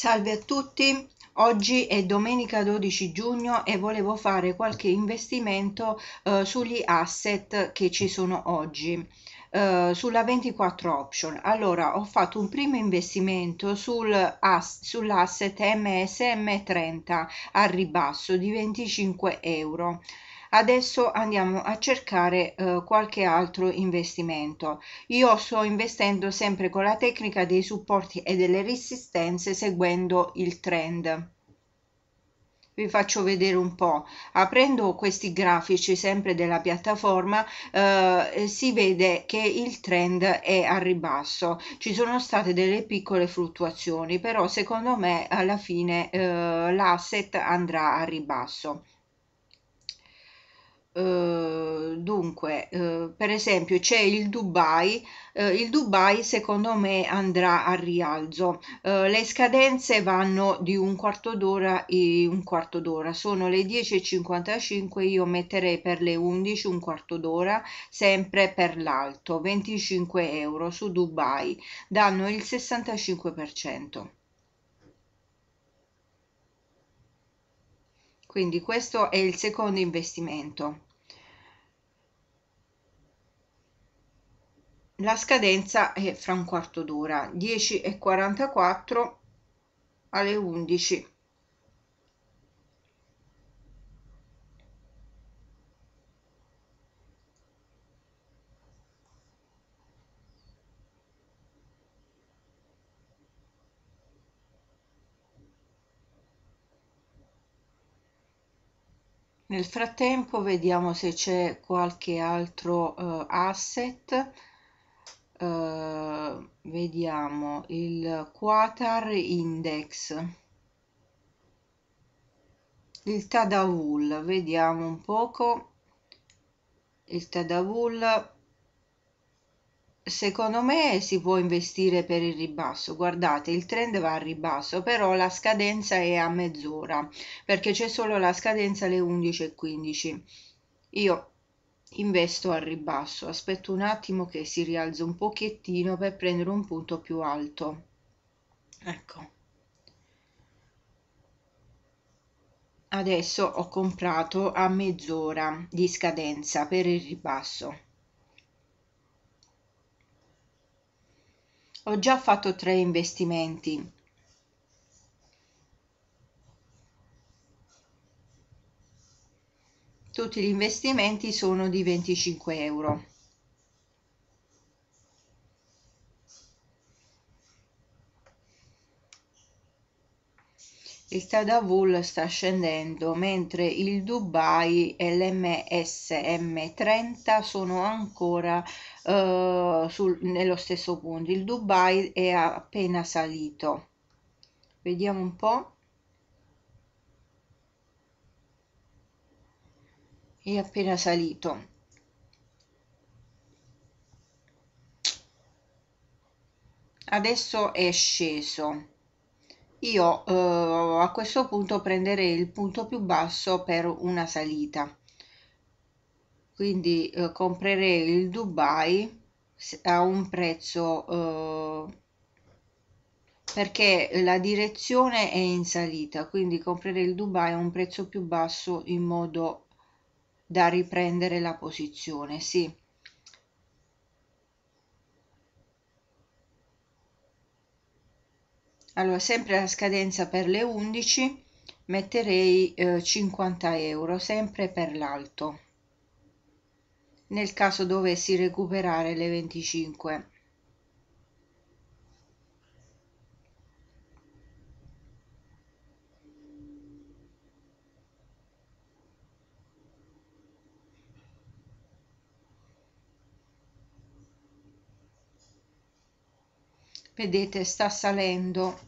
Salve a tutti, oggi è domenica 12 giugno e volevo fare qualche investimento eh, sugli asset che ci sono oggi. Eh, sulla 24 option allora ho fatto un primo investimento sul as, sull'asset msm 30 al ribasso di 25 euro Adesso andiamo a cercare eh, qualche altro investimento. Io sto investendo sempre con la tecnica dei supporti e delle resistenze seguendo il trend vi faccio vedere un po'. Aprendo questi grafici sempre della piattaforma eh, si vede che il trend è a ribasso. Ci sono state delle piccole fluttuazioni, però secondo me alla fine eh, l'asset andrà a ribasso. Dunque, eh, per esempio, c'è il Dubai, eh, il Dubai secondo me andrà a rialzo. Eh, le scadenze vanno di un quarto d'ora e un quarto d'ora, sono le 10.55, io metterei per le 11 un quarto d'ora, sempre per l'alto, 25 euro su Dubai, danno il 65%. Quindi questo è il secondo investimento. la scadenza è fra un quarto d'ora 10 e 44 alle 11 Nel frattempo vediamo se c'è qualche altro uh, asset eh, vediamo il Qatar Index il Tadavul vediamo un poco il Tadavul secondo me si può investire per il ribasso guardate il trend va al ribasso però la scadenza è a mezz'ora perché c'è solo la scadenza alle 11.15 io investo al ribasso, aspetto un attimo che si rialza un pochettino per prendere un punto più alto. Ecco. Adesso ho comprato a mezz'ora di scadenza per il ribasso. Ho già fatto tre investimenti tutti gli investimenti sono di 25 euro. il Tadavul sta scendendo, mentre il Dubai e l'MSM30 sono ancora uh, sul, nello stesso punto. Il Dubai è appena salito. Vediamo un po'. è appena salito adesso è sceso io eh, a questo punto prenderei il punto più basso per una salita quindi eh, comprerei il Dubai a un prezzo eh, perché la direzione è in salita quindi comprerei il Dubai a un prezzo più basso in modo da riprendere la posizione, sì. Allora, sempre la scadenza per le 11 metterei eh, 50 euro, sempre per l'alto, nel caso dovessi recuperare le 25 vedete sta salendo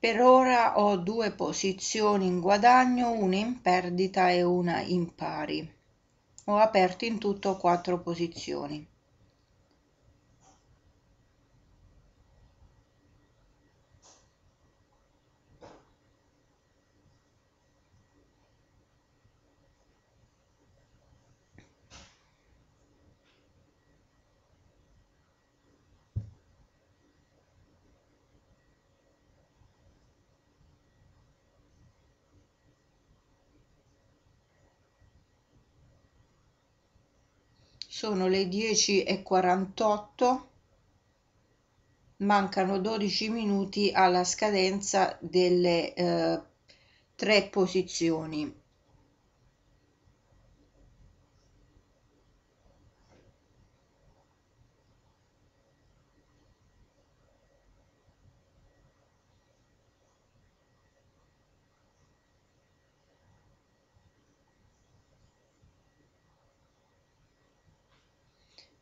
per ora ho due posizioni in guadagno una in perdita e una in pari ho aperto in tutto quattro posizioni sono le 10.48, mancano 12 minuti alla scadenza delle eh, tre posizioni.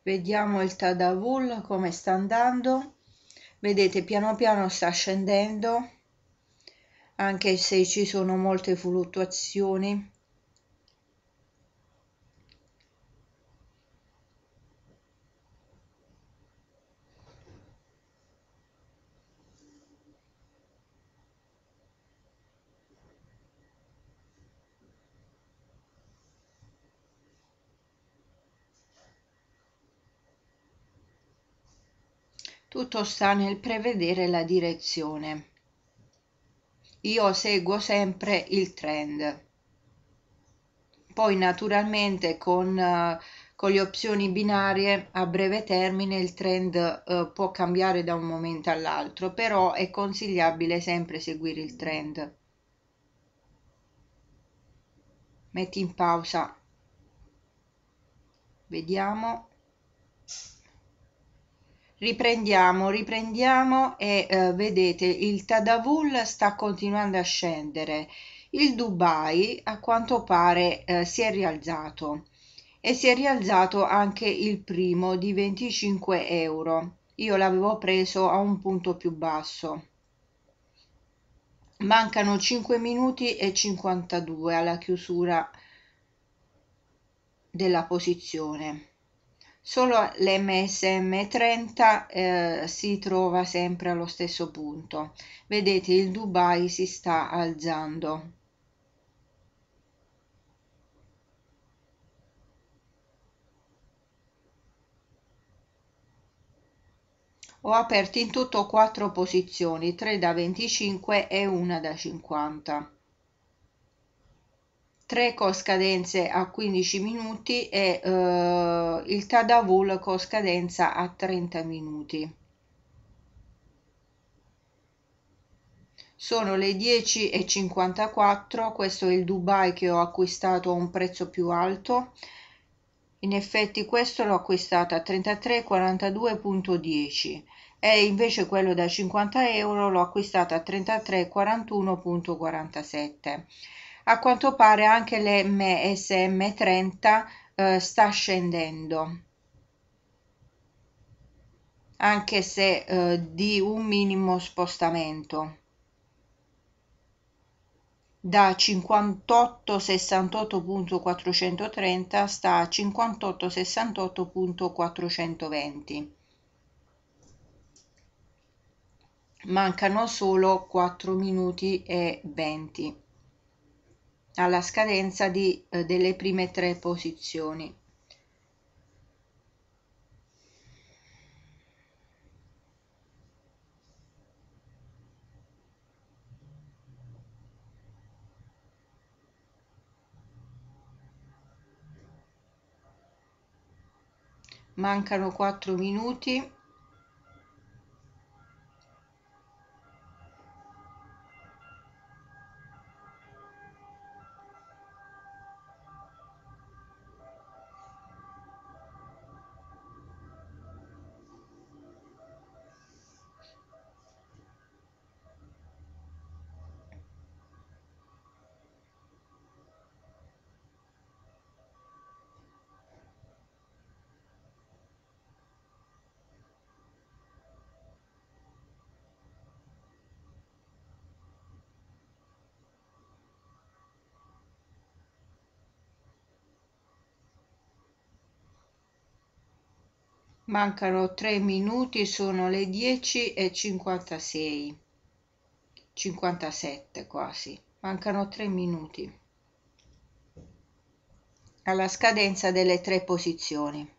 Vediamo il Tadavul come sta andando. Vedete, piano piano sta scendendo, anche se ci sono molte fluttuazioni. tutto sta nel prevedere la direzione. Io seguo sempre il trend. Poi naturalmente con, eh, con le opzioni binarie a breve termine il trend eh, può cambiare da un momento all'altro, però è consigliabile sempre seguire il trend. Metti in pausa. Vediamo. Riprendiamo, riprendiamo e eh, vedete il Tadavul sta continuando a scendere. Il Dubai a quanto pare eh, si è rialzato e si è rialzato anche il primo di 25 euro. Io l'avevo preso a un punto più basso. Mancano 5 minuti e 52 alla chiusura della posizione solo l'MSM 30 eh, si trova sempre allo stesso punto vedete il Dubai si sta alzando ho aperto in tutto quattro posizioni 3 da 25 e una da 50 3 con scadenze a 15 minuti e eh, il Tadavul con scadenza a 30 minuti. Sono le 10.54, questo è il Dubai che ho acquistato a un prezzo più alto. In effetti questo l'ho acquistato a 33,42.10 e invece quello da 50 euro l'ho acquistato a 33,41.47 a quanto pare anche l'MSM30 eh, sta scendendo anche se eh, di un minimo spostamento da 5868.430 sta a 5868.420 mancano solo 4 minuti e 20 alla scadenza di, eh, delle prime tre posizioni. Mancano 4 minuti. Mancano tre minuti, sono le 10 e 56. 57 quasi. Mancano tre minuti alla scadenza delle tre posizioni.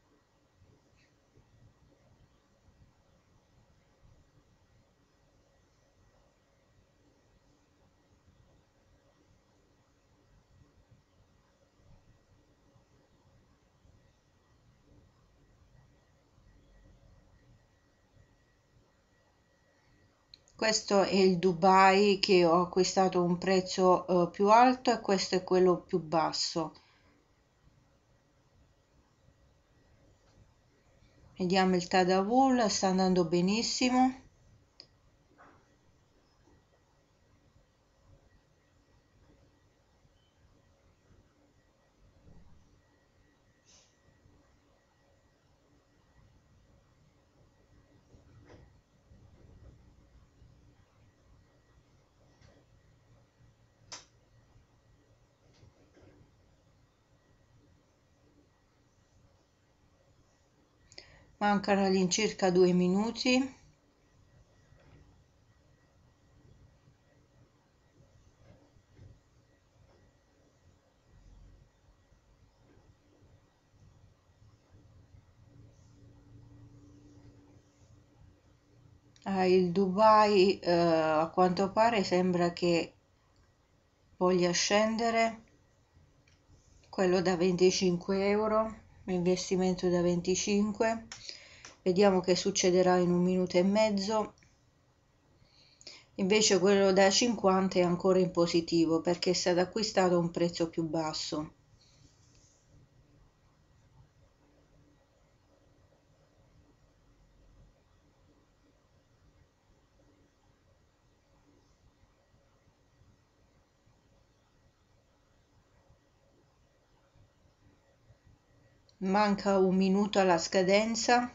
questo è il Dubai che ho acquistato un prezzo eh, più alto e questo è quello più basso vediamo il Tadavul sta andando benissimo mancano all'incirca due minuti Ah, il Dubai eh, a quanto pare sembra che voglia scendere quello da 25 euro investimento da 25 vediamo che succederà in un minuto e mezzo invece quello da 50 è ancora in positivo perché è stato acquistato a un prezzo più basso manca un minuto alla scadenza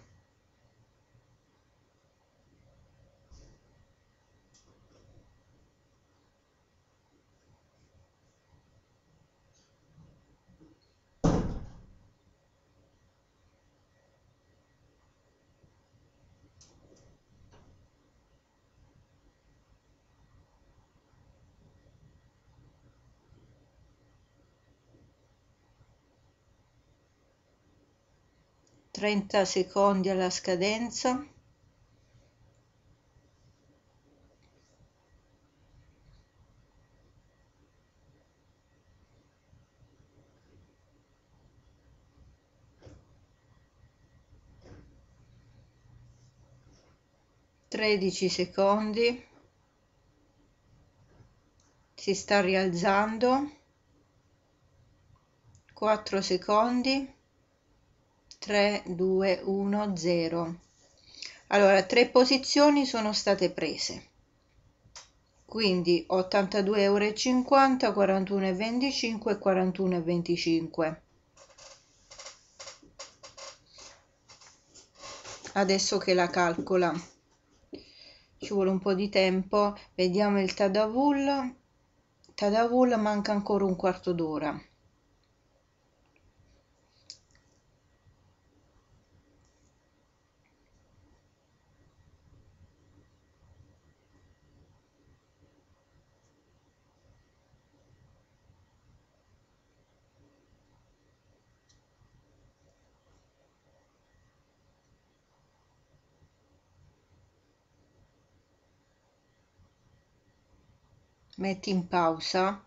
30 secondi alla scadenza tredici secondi si sta rialzando quattro secondi 3, 2, 1, 0. Allora, tre posizioni sono state prese. Quindi 82,50 euro, 41,25 e 41,25. Adesso che la calcola ci vuole un po' di tempo, vediamo il Tadavul. Tadavul manca ancora un quarto d'ora. metti in pausa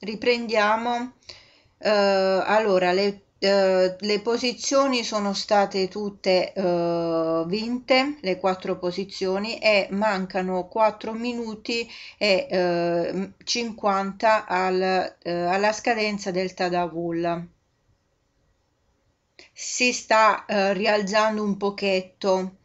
riprendiamo eh, allora le, eh, le, posizioni sono state tutte eh, vinte le quattro posizioni e mancano 4 minuti e 50 eh, al, eh, alla scadenza del Tadavul si sta eh, rialzando un pochetto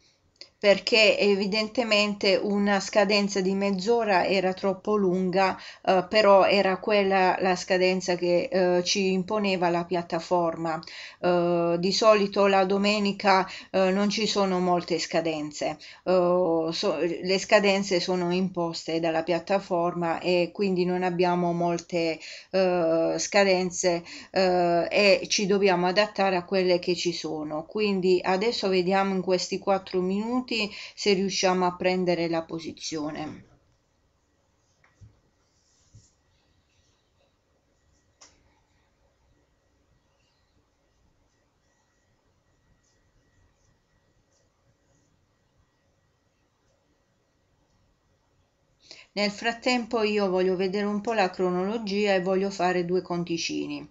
perché evidentemente una scadenza di mezz'ora era troppo lunga, eh, però era quella la scadenza che eh, ci imponeva la piattaforma. Eh, di solito la domenica eh, non ci sono molte scadenze, eh, so, le scadenze sono imposte dalla piattaforma e quindi non abbiamo molte eh, scadenze e ci dobbiamo adattare a quelle che ci sono. Quindi adesso vediamo in questi 4 minuti punti se riusciamo a prendere la posizione. Nel frattempo io voglio vedere un po' la cronologia e voglio fare due conticini.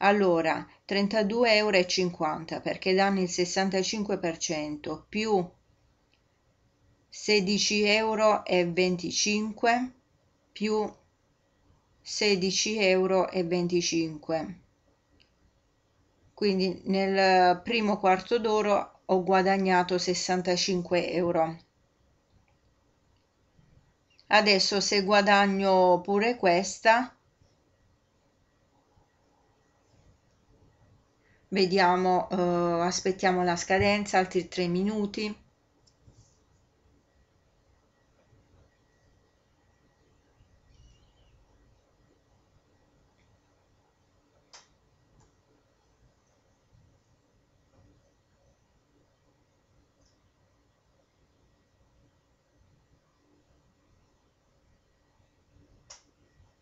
Allora, 32,50 euro perché danno il 65% più 16,25 euro più 16,25 euro quindi nel primo quarto d'ora ho guadagnato 65 euro adesso se guadagno pure questa vediamo eh, aspettiamo la scadenza altri 3 minuti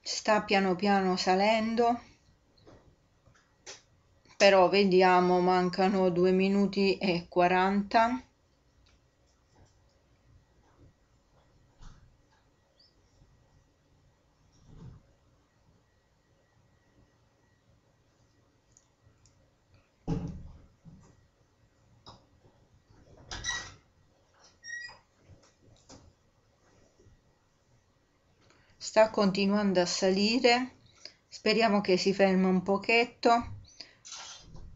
sta piano piano salendo però vediamo mancano 2 minuti e 40 sta continuando a salire speriamo che si ferma un pochetto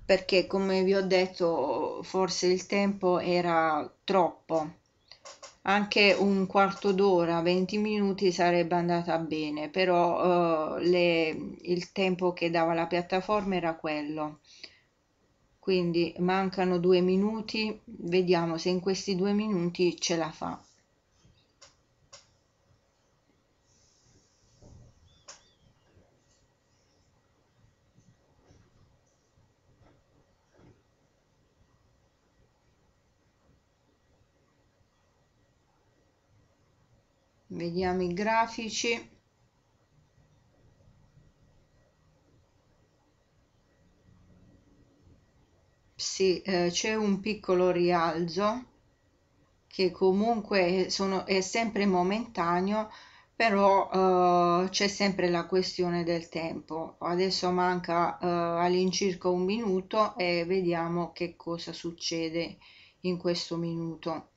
perché come vi ho detto forse il tempo era troppo anche un quarto d'ora 20 minuti sarebbe andata bene però eh, le, il tempo che dava la piattaforma era quello quindi mancano due minuti vediamo se in questi due minuti ce la fa vediamo i grafici sì eh, c'è un piccolo rialzo che comunque sono, è sempre momentaneo però eh, c'è sempre la questione del tempo adesso manca eh, all'incirca un minuto e vediamo che cosa succede in questo minuto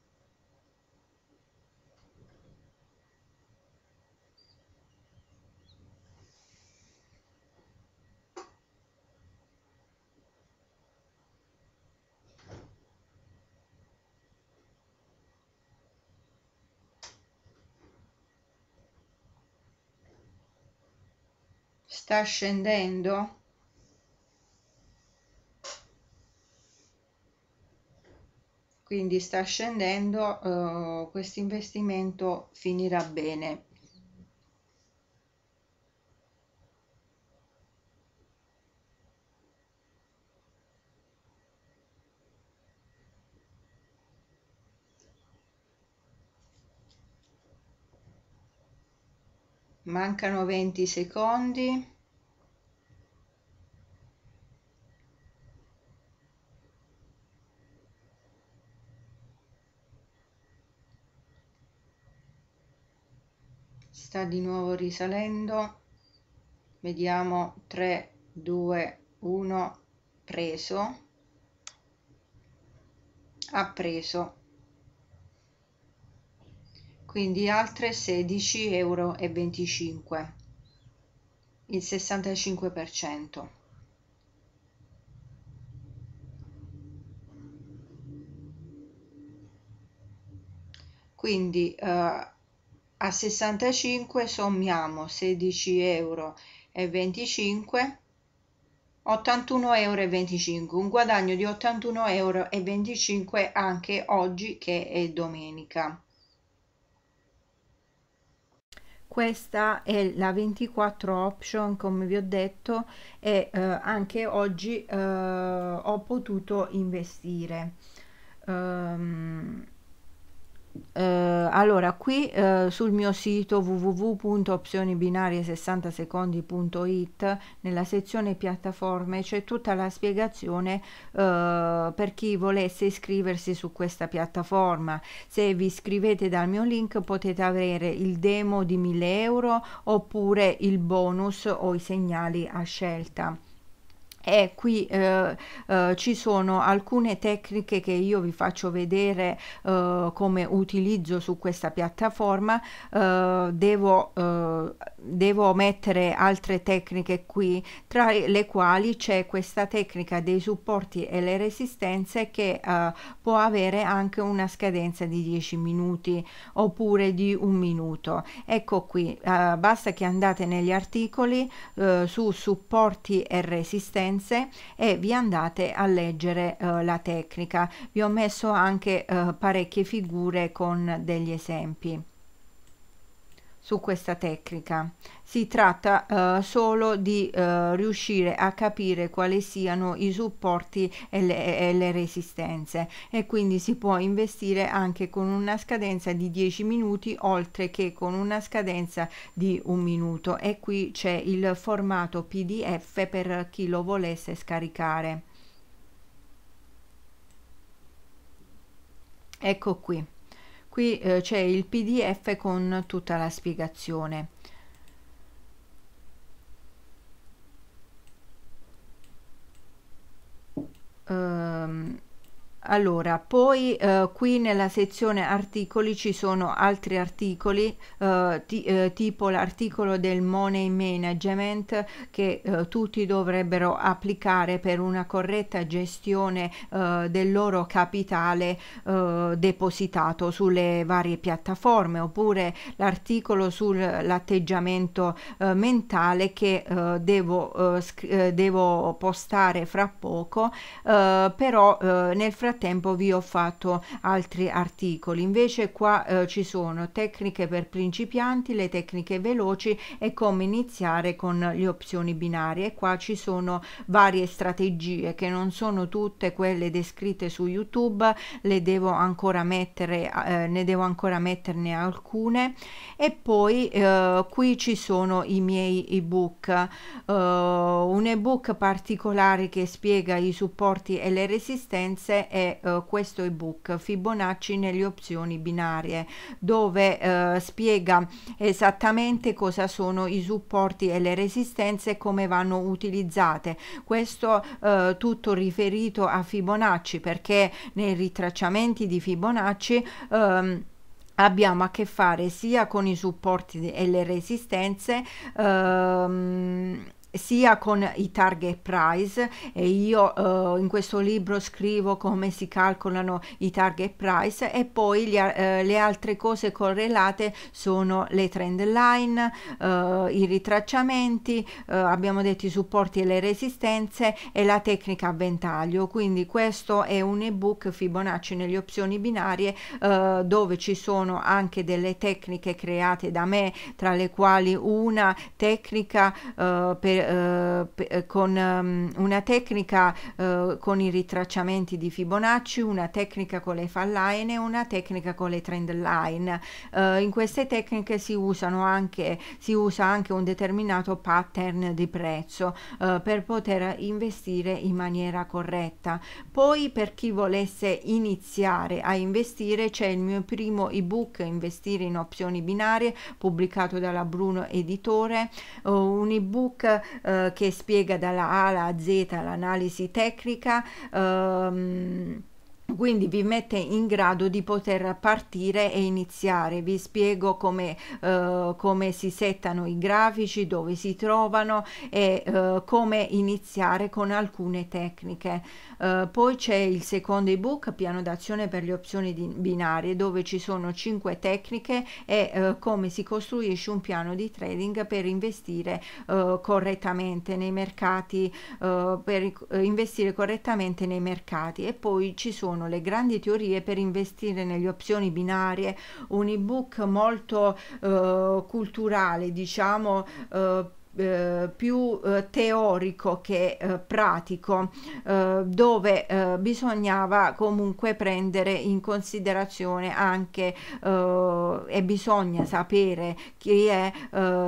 sta scendendo quindi sta scendendo eh, questo investimento finirà bene mancano 20 secondi sta di nuovo risalendo vediamo 3 2 1 preso ha preso quindi altre 16,25 euro e il 65% quindi eh, a 65 sommiamo 16 euro e 25 81 euro e 25 un guadagno di 81 euro e 25 anche oggi che è domenica questa è la 24 option come vi ho detto e eh, anche oggi eh, ho potuto investire um, eh, allora qui eh, sul mio sito www.opzionibinarie60secondi.it nella sezione piattaforme c'è tutta la spiegazione eh, per chi volesse iscriversi su questa piattaforma se vi iscrivete dal mio link potete avere il demo di 1000 euro oppure il bonus o i segnali a scelta e eh, qui eh, eh, ci sono alcune tecniche che io vi faccio vedere eh, come utilizzo su questa piattaforma eh, devo, eh, devo mettere altre tecniche qui tra le quali c'è questa tecnica dei supporti e le resistenze che può avere anche una scadenza di 10 minuti oppure di un minuto ecco qui basta che andate negli articoli su supporti e resistenze referenze e vi andate a leggere eh, la tecnica. Vi ho messo anche eh, parecchie figure con degli esempi su questa tecnica. Si tratta eh, solo di eh, riuscire a capire quali siano i supporti e le, e le, resistenze e quindi si può investire anche con una scadenza di 10 minuti oltre che con una scadenza di un minuto e qui c'è il formato PDF per chi lo volesse scaricare. Ecco qui qui eh, c'è il pdf con tutta la spiegazione um, allora, poi eh, qui nella sezione articoli ci sono altri articoli eh, ti, eh, tipo l'articolo del money management che eh, tutti dovrebbero applicare per una corretta gestione eh, del loro capitale eh, depositato sulle varie piattaforme oppure l'articolo sull'atteggiamento mentale che devo, devo postare fra poco però nel frattempo frattempo vi ho fatto altri articoli invece qua eh, ci sono tecniche per principianti le tecniche veloci e come iniziare con le opzioni binarie qua ci sono varie strategie che non sono tutte quelle descritte su youtube le devo ancora mettere eh, ne devo ancora metterne alcune e poi eh, qui ci sono i miei ebook uh, un ebook particolare che spiega i supporti e le resistenze e è eh, questo ebook Fibonacci nelle opzioni binarie dove eh, spiega esattamente cosa sono i supporti e le resistenze e come vanno utilizzate questo eh, tutto riferito a Fibonacci perché nei ritracciamenti di Fibonacci ehm, abbiamo a che fare sia con i supporti e le resistenze ehm, sia con i target price e io eh, in questo libro scrivo come si calcolano i target price e poi gli, eh, le altre cose correlate sono le trend line eh, i ritracciamenti eh, abbiamo detto i supporti e le resistenze e la tecnica a ventaglio quindi questo è un ebook Fibonacci nelle opzioni binarie eh, dove ci sono anche delle tecniche create da me tra le quali una tecnica eh, per eh, eh, con um, una tecnica eh, con i ritracciamenti di Fibonacci, una tecnica con le fall line e una tecnica con le trend line. Eh, in queste tecniche si, anche, si, usa anche un determinato pattern di prezzo eh, per poter investire in maniera corretta. Poi per chi volesse iniziare a investire c'è il mio primo ebook Investire in opzioni binarie pubblicato dalla Bruno Editore, un ebook eh, che spiega dalla A alla Z l'analisi tecnica. Ehm, quindi vi mette in grado di poter partire e iniziare vi spiego come, eh, come si settano i grafici dove si trovano e eh, come iniziare con alcune tecniche eh, poi c'è il secondo ebook piano d'azione per le opzioni binarie dove ci sono 5 tecniche e eh, come si costruisce un piano di trading per investire eh, correttamente nei mercati eh, per investire correttamente nei mercati e poi ci sono servono le grandi teorie per investire nelle opzioni binarie, un ebook molto eh, culturale, diciamo, eh, eh, più eh, teorico che eh, pratico eh, dove eh, bisognava comunque prendere in considerazione anche e bisogna sapere chi è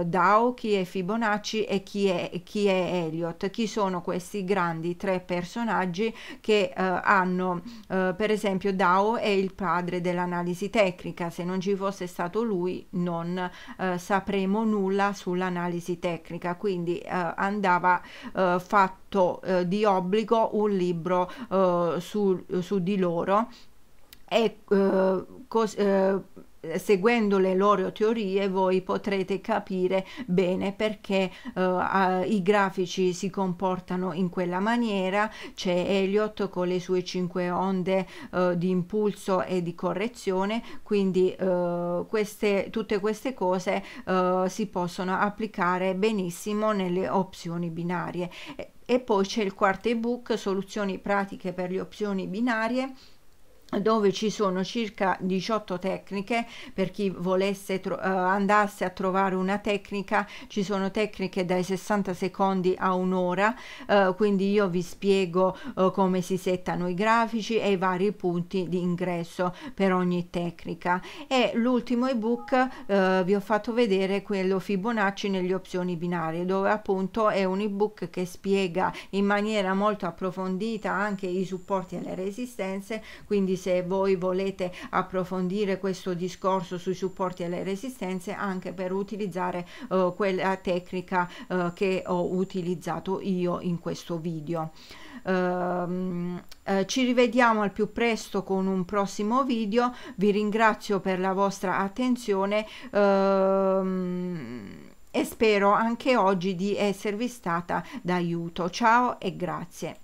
Dao, chi è Fibonacci e chi è, chi è Elliot, chi sono questi grandi tre personaggi che hanno per esempio Dao è il padre dell'analisi tecnica, se non ci fosse stato lui non sapremo nulla sull'analisi tecnica tecnica, quindi eh, andava eh, fatto eh, di obbligo un libro eh, su, su, di loro e eh, cos- eh, eh, seguendo le loro teorie voi potrete capire bene perché uh, i grafici si comportano in quella maniera c'è Elliot con le sue cinque onde uh, di impulso e di correzione quindi uh, queste, tutte queste cose si possono applicare benissimo nelle opzioni binarie e poi c'è il quarto ebook soluzioni pratiche per le opzioni binarie dove ci sono circa 18 tecniche per chi volesse uh, andasse a trovare una tecnica ci sono tecniche dai 60 secondi a un'ora uh, quindi io vi spiego uh, come si settano i grafici e i vari punti di ingresso per ogni tecnica e l'ultimo ebook vi ho fatto vedere quello Fibonacci negli opzioni binarie dove appunto è un ebook che spiega in maniera molto approfondita anche i supporti e le resistenze quindi se voi volete approfondire questo discorso sui supporti alle resistenze anche per utilizzare eh, quella tecnica eh, che ho utilizzato io in questo video. uh, ci rivediamo al più presto con un prossimo video vi ringrazio per la vostra attenzione uh, e spero anche oggi di esservi stata d'aiuto ciao e grazie